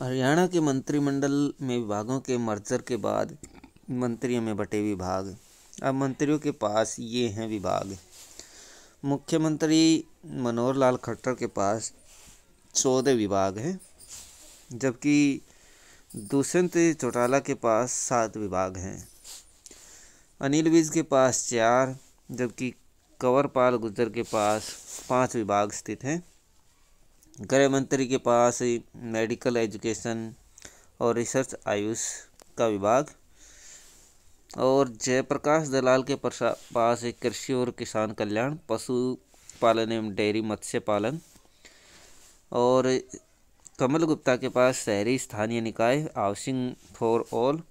हरियाणा के मंत्रिमंडल में विभागों के मर्जर के बाद मंत्रियों में बटे विभाग अब मंत्रियों के पास ये हैं विभाग मुख्यमंत्री मनोहर लाल खट्टर के पास चौदह विभाग हैं जबकि दुष्यंत चौटाला के पास सात विभाग हैं अनिल विज के पास चार जबकि कंवरपाल गुजर के पास पांच विभाग स्थित हैं गृह मंत्री के पास मेडिकल एजुकेशन और रिसर्च आयुष का विभाग और जयप्रकाश दलाल के पास एक कृषि और किसान कल्याण पशु पालन एवं डेयरी मत्स्य पालन और कमल गुप्ता के पास शहरी स्थानीय निकाय हाउसिंग फॉर ऑल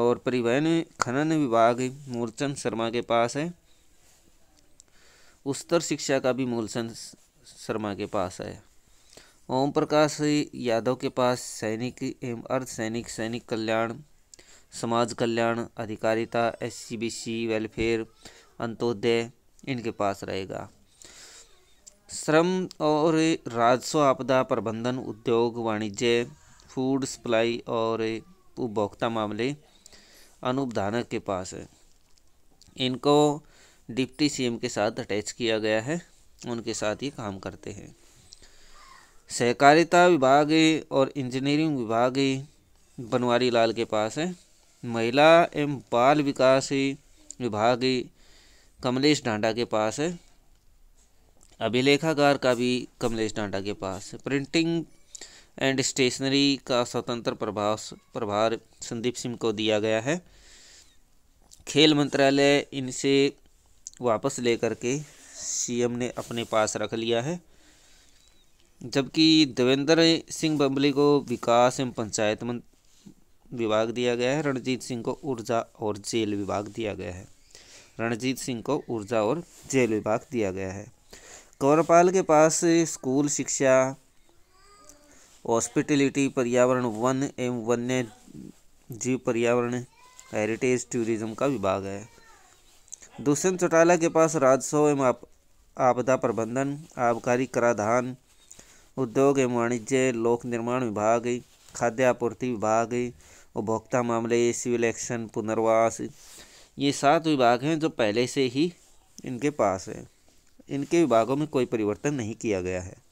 और परिवहन खनन विभाग मूलचंद शर्मा के पास है उत्तर शिक्षा का भी मूलचंद शर्मा के पास है ओम प्रकाश यादव के पास सैनिक एवं अर्ध सैनिक सैनिक कल्याण समाज कल्याण अधिकारिता एस वेलफेयर अंत्योदय इनके पास रहेगा श्रम और राजस्व आपदा प्रबंधन उद्योग वाणिज्य फूड सप्लाई और उपभोक्ता मामले अनुपधानक के पास है इनको डिप्टी सीएम के साथ अटैच किया गया है उनके साथ ये काम करते हैं सहकारिता विभाग और इंजीनियरिंग विभाग बनवारी लाल के पास है महिला एवं बाल विकास विभाग कमलेश डांडा के पास है अभिलेखागार का भी कमलेश डांडा के पास है प्रिंटिंग एंड स्टेशनरी का स्वतंत्र प्रभाव प्रभार संदीप सिंह को दिया गया है खेल मंत्रालय इनसे वापस लेकर के सीएम ने अपने पास रख लिया है जबकि देवेंद्र सिंह बम्बली को विकास एवं पंचायत विभाग दिया गया है रणजीत सिंह को ऊर्जा और जेल विभाग दिया गया है रणजीत सिंह को ऊर्जा और जेल विभाग दिया गया है कंवरपाल के पास स्कूल शिक्षा हॉस्पिटलिटी पर्यावरण वन एवं वन्य जीव पर्यावरण हेरिटेज टूरिज्म का विभाग है दुष्यंत चौटाला के पास राजस्व एवं आप आपदा प्रबंधन आबकारी कराधान उद्योग एवं वाणिज्य लोक निर्माण विभाग खाद्य आपूर्ति विभाग उपभोक्ता मामले सिविल एक्शन पुनर्वास ये सात विभाग हैं जो पहले से ही इनके पास हैं इनके विभागों में कोई परिवर्तन नहीं किया गया है